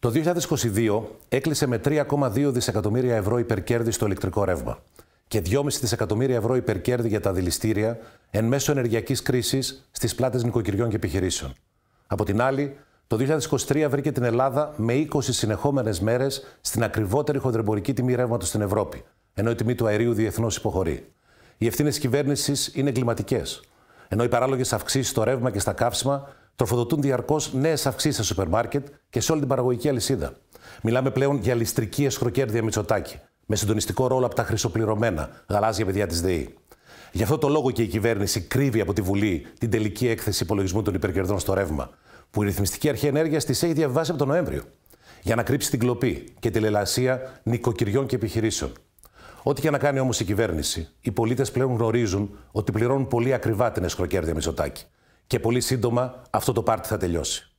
Το 2022 έκλεισε με 3,2 δισεκατομμύρια ευρώ υπερκέρδη στο ηλεκτρικό ρεύμα και 2,5 δισεκατομμύρια ευρώ υπερκέρδη για τα δηληστήρια εν μέσω ενεργειακής κρίσης στις πλάτες νοικοκυριών και επιχειρήσεων. Από την άλλη, το 2023 βρήκε την Ελλάδα με 20 συνεχόμενες μέρες στην ακριβότερη χοντρεμπορική τιμή ρεύματος στην Ευρώπη, ενώ η τιμή του αερίου διεθνώς υποχωρεί. Οι ευθύνες κυβέρνησης είναι εγκληματικές, ενώ οι παράλογες αυξήσεις στο ρεύμα και στα καύσιμα τροφοδοτούν διαρκώς νέες αυξήσεις στα σούπερ μάρκετ και σε όλη την παραγωγική αλυσίδα. Μιλάμε πλέον για ληστρική εσχροκέρδια Μητσοτάκη, με συντονιστικό ρόλο από τα χρυσοπληρωμένα γαλάζια παιδιά της ΔΕΗ. Γι' αυτό το λόγο και η κυβέρνηση κρύβει από τη Βουλή την τελική έκθεση υπολογισμού των υπερκερδών στο ρεύμα, που η ρυθμιστική αρχή ενέργειας τη έχει διαβάσει από τον Νοέμβριο, για να κρύψει την κλοπή και τη λελασία νοικοκυριών και επιχειρήσεων. Ό,τι και να κάνει όμως η κυβέρνηση, οι πολίτες πλέον γνωρίζουν ότι πληρώνουν πολύ ακριβά την εσχροκέρδια Μητσοτάκη και πολύ σύντομα αυτό το πάρτι θα τελειώσει.